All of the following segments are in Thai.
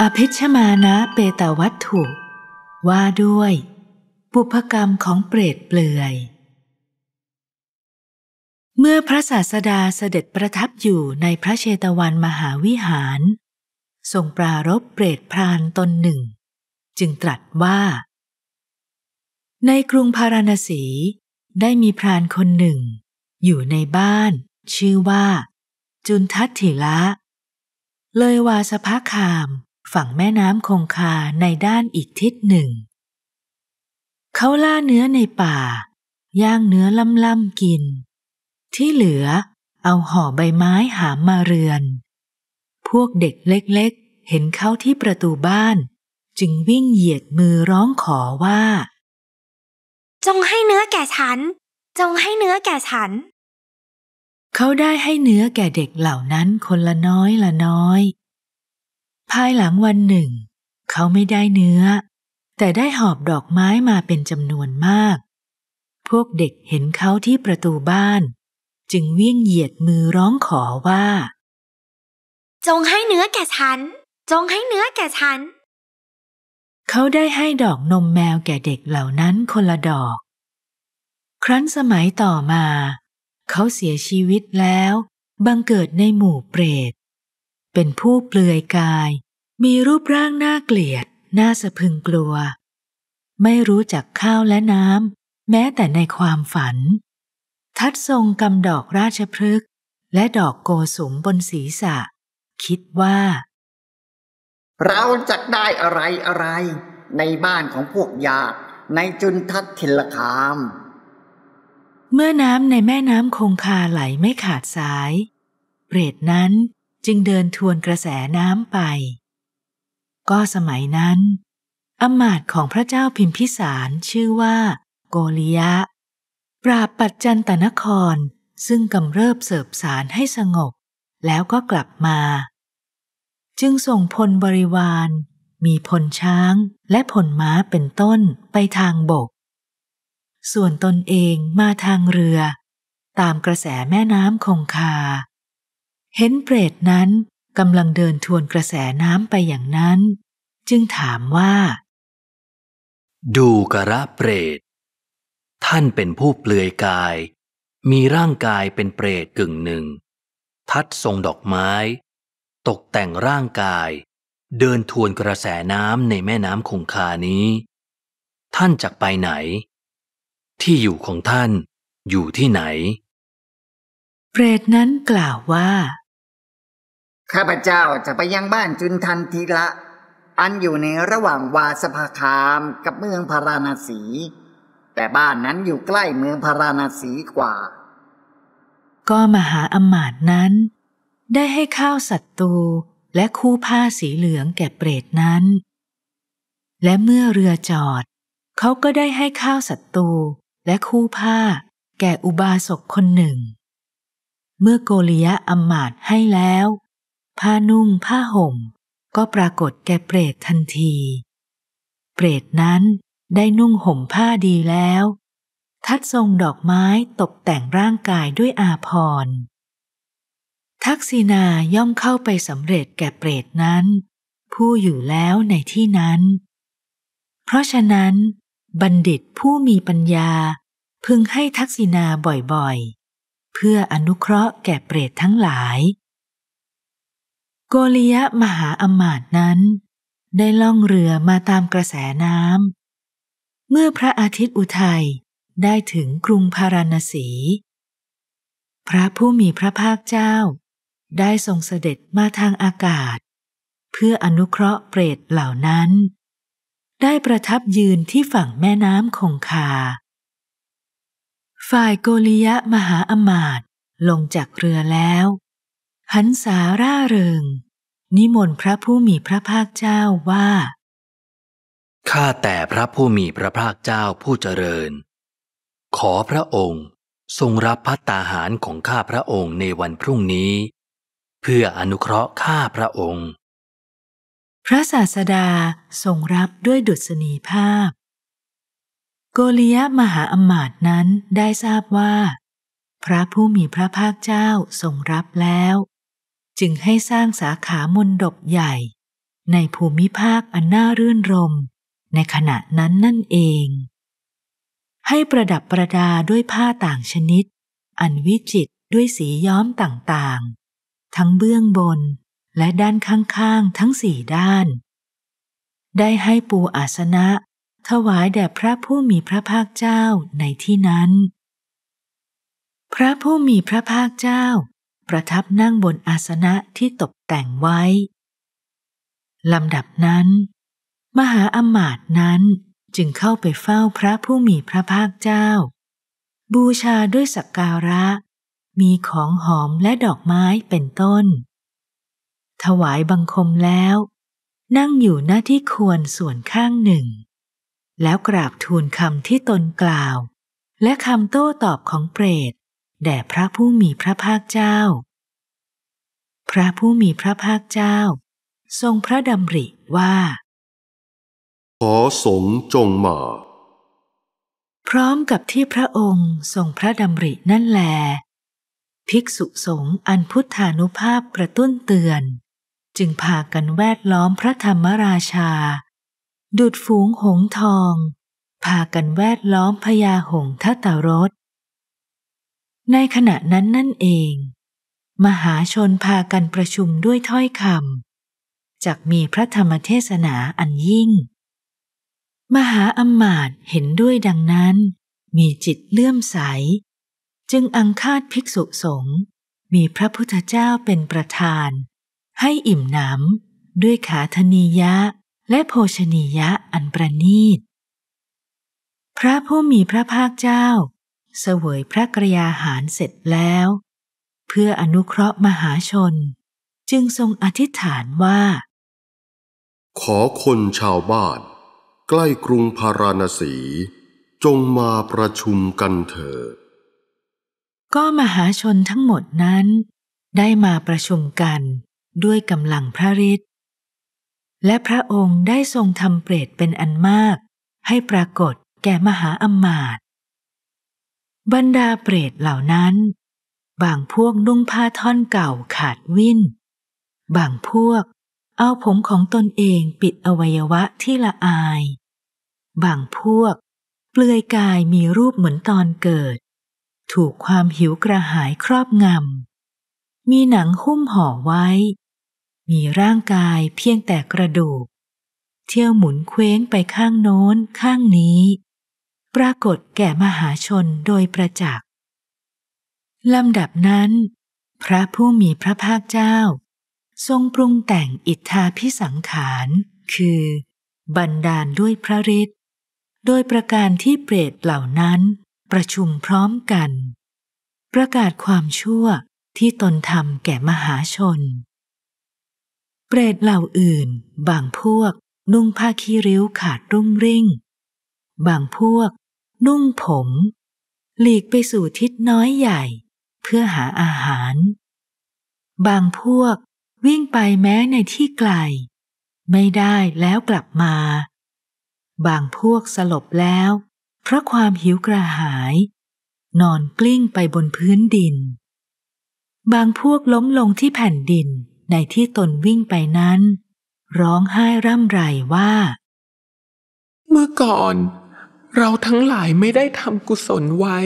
อภิชมานะเปตวัตถุ ว่าด้วย ปุพกรรมของเปรตเปลือย เมื่อพระศาสดาเสด็จประทับอยู่ในพระเชตวันมหาวิหารทรงปรารบเปรตพรานตนหนึ่ง จึงตรัสว่า ในกรุงพาราณสีได้มีพรานคนหนึ่ง อยู่ในบ้านชื่อว่า จุนทัตถิละ เลยวาสภาคามฝั่งแม่น้ำคงคาในด้านอีกทิศหนึ่ง เขาล่าเนื้อในป่าย่างเนื้อล่ำๆ กิน ที่เหลือเอาห่อใบไม้หามมาเรือน พวกเด็กเล็กๆ เห็นเขาที่ประตูบ้าน จึงวิ่งเหยียดมือร้องขอว่า จงให้เนื้อแก่ฉัน จงให้เนื้อแก่ฉัน เขาได้ให้เนื้อแก่เด็กเหล่านั้นคนละน้อยละน้อยภายหลังวันหนึ่ง เขาไม่ได้เนื้อ แต่ได้หอบดอกไม้มาเป็นจำนวนมาก พวกเด็กเห็นเขาที่ประตูบ้าน จึงวิ่งเหยียดมือร้องขอว่า จงให้เนื้อแก่ฉัน จงให้เนื้อแก่ฉัน เขาได้ให้ดอกนมแมวแก่เด็กเหล่านั้นคนละดอก ครั้นสมัยต่อมา เขาเสียชีวิตแล้ว บังเกิดในหมู่เปรตเป็นผู้เปลือยกายมีรูปร่างน่าเกลียด น่าสะพึงกลัว ไม่รู้จักข้าวและน้ำแม้แต่ในความฝัน ทัดทรงกำดอกราชพฤกษ์และดอกโกสุมบนศีรษะ คิดว่า เราจะได้อะไรอะไร ในบ้านของพวกยาในจุนทัดทิลคาม เมื่อน้ำในแม่น้ำคงคาไหลไม่ขาดสาย เปรตนั้นจึงเดินทวนกระแสน้ำไปก็สมัยนั้นอมาตย์ของพระเจ้าพิมพิสารชื่อว่า โกลิยะ ปราบปัจจันตนครซึ่งกำเริบเสบสารให้สงบแล้วก็กลับมา จึงส่งพลบริวาร มีพลช้างและพลม้าเป็นต้นไปทางบก ส่วนตนเองมาทางเรือ ตามกระแสแม่น้ำคงคา เห็นเปรตนั้นกำลังเดินทวนกระแสน้ำไปอย่างนั้น จึงถามว่า ดูกระเปรตท่านเป็นผู้เปลือยกาย มีร่างกายเป็นเปรตกึ่งหนึ่งทัดทรงดอกไม้ ตกแต่งร่างกาย เดินทวนกระแสน้ำในแม่น้ำคงคานี้ ท่านจากไปไหน ที่อยู่ของท่านอยู่ที่ไหน เปรตนั้นกล่าวว่าข้าพเจ้าจะไปยังบ้านจุนทันทีละ อันอยู่ในระหว่างวาสภาคามกับเมืองพาราณสี แต่บ้านนั้นอยู่ใกล้เมืองพาราณสีกว่า ก็มหาอมาตย์นั้น ได้ให้ข้าวสัตว์ตูและคู่ผ้าสีเหลืองแก่เปรตนั้น และเมื่อเรือจอด เขาก็ได้ให้ข้าวสัตว์ตูและคู่ผ้าแก่อุบาสกคนหนึ่ง เมื่อโกริยะอมาตให้แล้วผ้านุ่งผ้าห่มก็ปรากฏแก่เปรตทันที เปรตนั้นได้นุ่งห่มผ้าดีแล้ว ทัดทรงดอกไม้ตกแต่งร่างกายด้วยอาพรทักษีนาย่อมเข้าไปสำเร็จแก่เปรตนั้น ผู้อยู่แล้วในที่นั้น เพราะฉะนั้น บัณฑิตผู้มีปัญญาพึงให้ทักษีนาบ่อยๆเพื่ออนุเคราะห์แก่เปรตทั้งหลายโกลิยะมหาอมาตนั้น ได้ล่องเรือมาตามกระแสน้ำเมื่อพระอาทิตย์อุทัยได้ถึงกรุงพาราณสี พระผู้มีพระภาคเจ้า ได้ทรงเสด็จมาทางอากาศ เพื่ออนุเคราะห์เปรตเหล่านั้น ได้ประทับยืนที่ฝั่งแม่น้ำคงคาฝ่ายโกลิยะมหาอมาตลงจากเรือแล้วหันสาร่าเริง นิมนต์พระผู้มีพระภาคเจ้าว่าข้าแต่พระผู้มีพระภาคเจ้าผู้เจริญ ขอพระองค์ทรงรับพัตตาหารของข้าพระองค์ในวันพรุ่งนี้ เพื่ออนุเคราะห์ข้าพระองค์ พระศาสดาทรงรับด้วยดุษณีภาพ โกลิยมหาอมาตย์นั้นได้ทราบว่าพระผู้มีพระภาคเจ้าทรงรับแล้วจึงให้สร้างสาขามนดบใหญ่ ในภูมิภาคอันน่ารื่นรม ในขณะนั้นนั่นเอง ให้ประดับประดาด้วยผ้าต่างชนิด อันวิจิตด้วยสีย้อมต่างๆ ทั้งเบื้องบนและด้านข้าง ๆ ทั้งสี่ด้าน ได้ให้ปูอาสนะ ถวายแด่พระผู้มีพระภาคเจ้าในที่นั้น พระผู้มีพระภาคเจ้าประทับนั่งบนอาสนะที่ตกแต่งไว้ ลำดับนั้น มหาอมาตย์นั้นจึงเข้าไปเฝ้าพระผู้มีพระภาคเจ้า บูชาด้วยสักการะ มีของหอมและดอกไม้เป็นต้น ถวายบังคมแล้ว นั่งอยู่หน้าที่ควรส่วนข้างหนึ่ง แล้วกราบทูลคำที่ตนกล่าว และคำโต้ตอบของเปรตแด่พระผู้มีพระภาคเจ้า พระผู้มีพระภาคเจ้า ทรงพระดำริว่า ขอสงจงมา พร้อมกับที่พระองค์ทรงพระดำรินั่นแล ภิกษุสงฆ์อันพุทธานุภาพกระตุ้นเตือน จึงพากันแวดล้อมพระธรรมราชา ดุดฝูงหงทอง พากันแวดล้อมพญาหงทัตตรสในขณะนั้นนั่นเอง มหาชนพากันประชุมด้วยถ้อยคำจากมีพระธรรมเทศนาอันยิ่ง มหาอมาตย์เห็นด้วยดังนั้น มีจิตเลื่อมใส จึงอังคาดภิกษุสงฆ์มีพระพุทธเจ้าเป็นประธาน ให้อิ่มหนำด้วยขาธนียะ และโภชนียะอันประณีต พระผู้มีพระภาคเจ้าเสวยพระกรยาหารเสร็จแล้ว เพื่ออนุเคราะห์มหาชนจึงทรงอธิษฐานว่า ขอคนชาวบ้าน ใกล้กรุงพาราณสี จงมาประชุมกันเถิดก็มหาชนทั้งหมดนั้น ได้มาประชุมกันด้วยกำลังพระฤทธิ์และพระองค์ได้ทรงทำเปรตเป็นอันมากให้ปรากฏแก่มหาอมาตยบรรดาเปรตเหล่านั้น บางพวกนุ่งผ้าท่อนเก่าขาดวิ่น บางพวกเอาผมของตนเองปิดอวัยวะที่ละอาย บางพวกเปลือยกายมีรูปเหมือนตอนเกิด ถูกความหิวกระหายครอบงำ มีหนังหุ้มห่อไว้ มีร่างกายเพียงแต่กระดูก เที่ยวหมุนเคว้งไปข้างโน้นข้างนี้ปรากฏแก่มหาชนโดยประจักษ์ ลำดับนั้น พระผู้มีพระภาคเจ้า ทรงปรุงแต่งอิทธาพิสังขาร คือบันดาลด้วยพระฤทธิ์โดยประการที่เปรตเหล่านั้นประชุมพร้อมกัน ประกาศความชั่วที่ตนทำแก่มหาชน เปรตเหล่าอื่น บางพวกนุ่งผ้าขี้ริ้วขาดรุ่งริ่ง บางพวกนุ่งผม หลีกไปสู่ทิศน้อยใหญ่ เพื่อหาอาหาร บางพวกวิ่งไปแม้ในที่ไกล ไม่ได้แล้วกลับมา บางพวกสลบแล้ว เพราะความหิวกระหาย นอนกลิ้งไปบนพื้นดิน บางพวกล้มลงที่แผ่นดินในที่ตนวิ่งไปนั้น ร้องไห้ร่ำไรว่า เมื่อก่อนเราทั้งหลายไม่ได้ทำกุศลไว้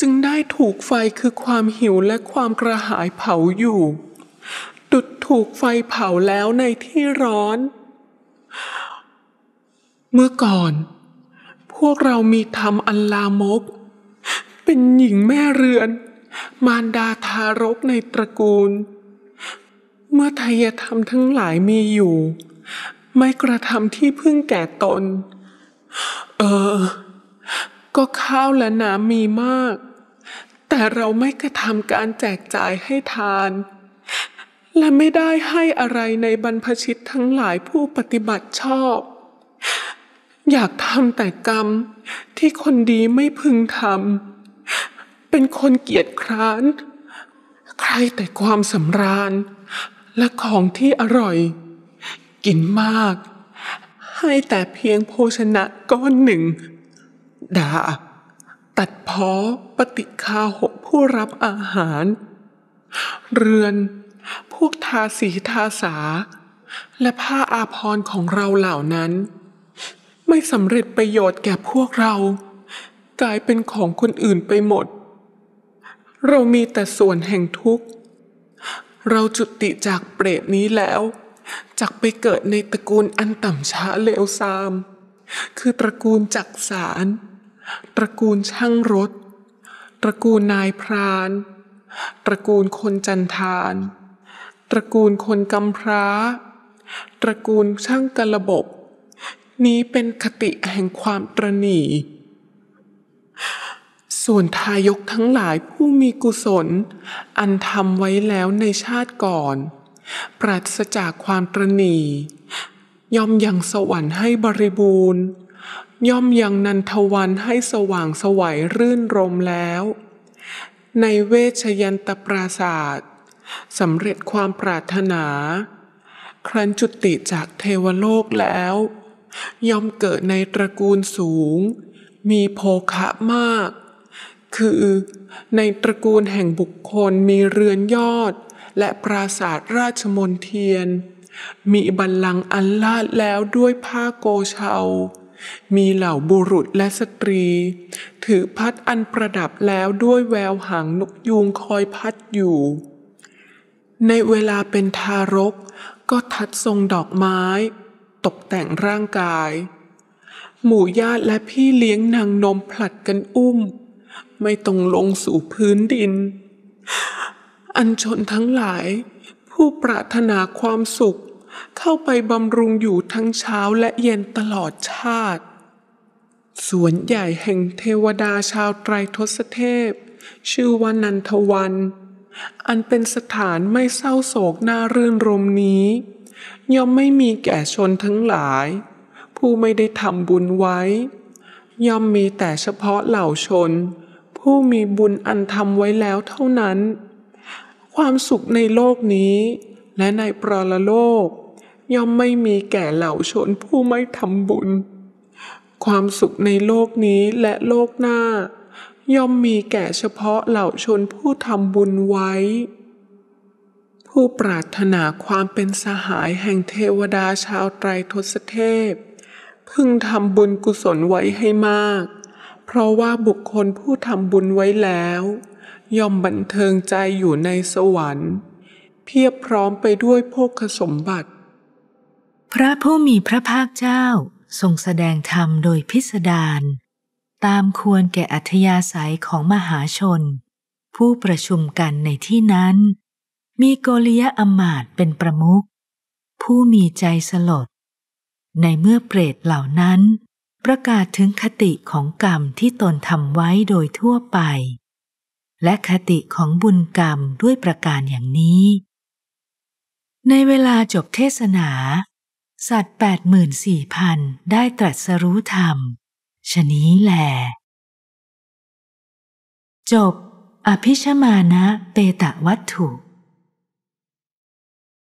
จึงได้ถูกไฟคือความหิวและความกระหายเผาอยู่ดุดถูกไฟเผาแล้วในที่ร้อน เมื่อก่อน พวกเรามีธรรมอันลามกเป็นหญิงแม่เรือน มารดาทารกในตระกูล เมื่อทายธรรมทั้งหลายมีอยู่ ไม่กระทำที่พึ่งแก่ตนเออ ก็ข้าวและน้ำมีมาก แต่เราไม่กระทำการแจกจ่ายให้ทาน และไม่ได้ให้อะไรในบรรพชิตทั้งหลายผู้ปฏิบัติชอบ อยากทำแต่กรรมที่คนดีไม่พึงทำ เป็นคนเกียจคร้าน ใครแต่ความสำราญ และของที่อร่อย กินมากให้แต่เพียงโภชนะก้อนหนึ่งดาตัดพ้อปฏิคาหกผู้รับอาหาร เรือน พวกทาสีทาสา และผ้าอาภรณ์ของเราเหล่านั้น ไม่สำเร็จประโยชน์แก่พวกเรากลายเป็นของคนอื่นไปหมด เรามีแต่ส่วนแห่งทุกข์ เราจุติจากเปรตนี้แล้วจากไปเกิดในตระกูลอันต่ำช้าเลวทราม คือตระกูลจักสาร ตระกูลช่างรถ ตระกูลนายพราน ตระกูลคนจันทาน ตระกูลคนกำพร้า ตระกูลช่างกระบบ นี้เป็นคติแห่งความตรณีส่วนทายกทั้งหลายผู้มีกุศล อันทำไว้แล้วในชาติก่อนปราศจากความตรณีย่อมยังสวรรค์ให้บริบูรณ์ ย่อมยังนันทวันให้สว่างสวัยรื่นรมแล้ว ในเวชยันตปราศาสตร์สำเร็จความปรารถนา ครั้นจุติจากเทวโลกแล้ว ย่อมเกิดในตระกูลสูง มีโภคะมาก คือในตระกูลแห่งบุคคลมีเรือนยอดและปราสาทราชมนเทียน มีบัลลังก์อันลาดแล้วด้วยผ้าโกเชา มีเหล่าบุรุษและสตรี ถือพัดอันประดับแล้วด้วยแววหางนกยูงคอยพัดอยู่ ในเวลาเป็นทารก ก็ทัดทรงดอกไม้ ตกแต่งร่างกาย หมู่ญาติและพี่เลี้ยงนางนมผลัดกันอุ้ม ไม่ต้องลงสู่พื้นดินอันชนทั้งหลาย ผู้ปรารถนาความสุขเข้าไปบำรุงอยู่ทั้งเช้าและเย็นตลอดชาติ สวนใหญ่แห่งเทวดาชาวไตรทศเทพ ชื่อว่านันทวัน อันเป็นสถานไม่เศร้าโศกน่ารื่นรมนี้ ย่อมไม่มีแก่ชนทั้งหลาย ผู้ไม่ได้ทำบุญไว้ ย่อมมีแต่เฉพาะเหล่าชน ผู้มีบุญอันทำไว้แล้วเท่านั้นความสุขในโลกนี้และในปรลโลก ย่อมไม่มีแก่เหล่าชนผู้ไม่ทำบุญ ความสุขในโลกนี้และโลกหน้า ย่อมมีแก่เฉพาะเหล่าชนผู้ทำบุญไว้ ผู้ปรารถนาความเป็นสหายแห่งเทวดาชาวไตรทศเทพ พึงทำบุญกุศลไว้ให้มากเพราะว่าบุคคลผู้ทำบุญไว้แล้วย่อมบันเทิงใจอยู่ในสวรรค์ เพียบพร้อมไปด้วยโภคสมบัติ พระผู้มีพระภาคเจ้าทรงแสดงธรรมโดยพิสดารตามควรแก่อัธยาศัยของมหาชน ผู้ประชุมกันในที่นั้น มีโกริยะอมาตเป็นประมุขผู้มีใจสลด ในเมื่อเปรตเหล่านั้นประกาศถึงคติของกรรมที่ตนทำไว้โดยทั่วไป และคติของบุญกรรมด้วยประการอย่างนี้ ในเวลาจบเทศนา สัตว์ 84,000 ได้ตรัสรู้ธรรมชนี้แหล จบ อภิชมานะเปตะวัตถุ